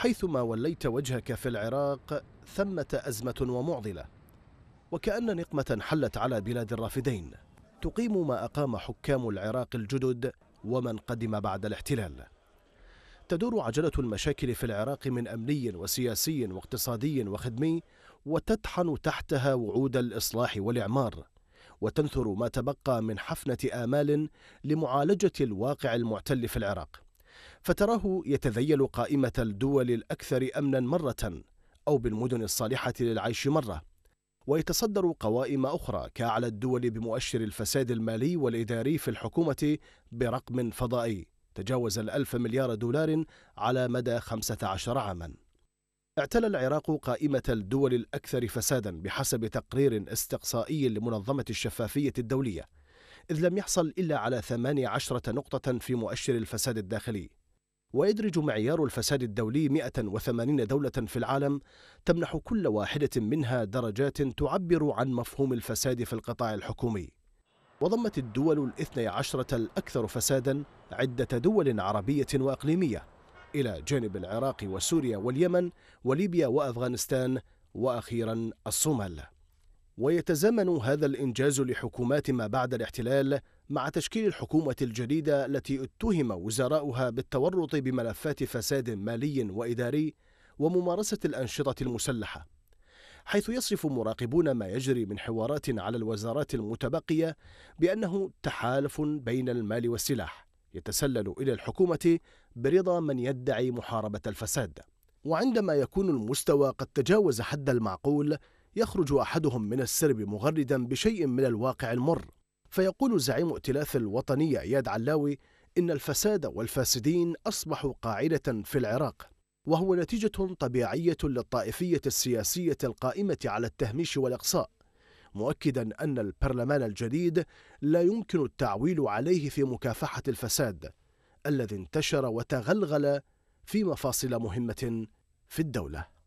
حيثما وليت وجهك في العراق ثمة أزمة ومعضلة وكأن نقمة حلت على بلاد الرافدين تقيم ما أقام حكام العراق الجدد ومن قدم بعد الاحتلال تدور عجلة المشاكل في العراق من أمني وسياسي واقتصادي وخدمي وتطحن تحتها وعود الإصلاح والإعمار وتنثر ما تبقى من حفنة آمال لمعالجة الواقع المعتل في العراق فتراه يتذيل قائمة الدول الأكثر أمنا مرة أو بالمدن الصالحة للعيش مرة ويتصدر قوائم أخرى كأعلى الدول بمؤشر الفساد المالي والإداري في الحكومة برقم فضائي تجاوز الألف مليار دولار على مدى 15 عاماً اعتلى العراق قائمة الدول الأكثر فسادا بحسب تقرير استقصائي لمنظمة الشفافية الدولية إذ لم يحصل إلا على 18 نقطة في مؤشر الفساد الداخلي ويدرج معيار الفساد الدولي 180 دولة في العالم تمنح كل واحدة منها درجات تعبر عن مفهوم الفساد في القطاع الحكومي وضمت الدول الاثني عشرة الأكثر فسادا عدة دول عربية وأقليمية إلى جانب العراق وسوريا واليمن وليبيا وأفغانستان وأخيرا الصومال ويتزامن هذا الإنجاز لحكومات ما بعد الاحتلال مع تشكيل الحكومة الجديدة التي اتهم وزراؤها بالتورط بملفات فساد مالي وإداري وممارسة الأنشطة المسلحة حيث يصف مراقبون ما يجري من حوارات على الوزارات المتبقية بأنه تحالف بين المال والسلاح يتسلل إلى الحكومة برضا من يدعي محاربة الفساد وعندما يكون المستوى قد تجاوز حد المعقول يخرج أحدهم من السرب مغردا بشيء من الواقع المر فيقول زعيم ائتلاف الوطنية إياد علاوي إن الفساد والفاسدين أصبحوا قاعدة في العراق وهو نتيجة طبيعية للطائفية السياسية القائمة على التهميش والإقصاء مؤكدا أن البرلمان الجديد لا يمكن التعويل عليه في مكافحة الفساد الذي انتشر وتغلغل في مفاصل مهمة في الدولة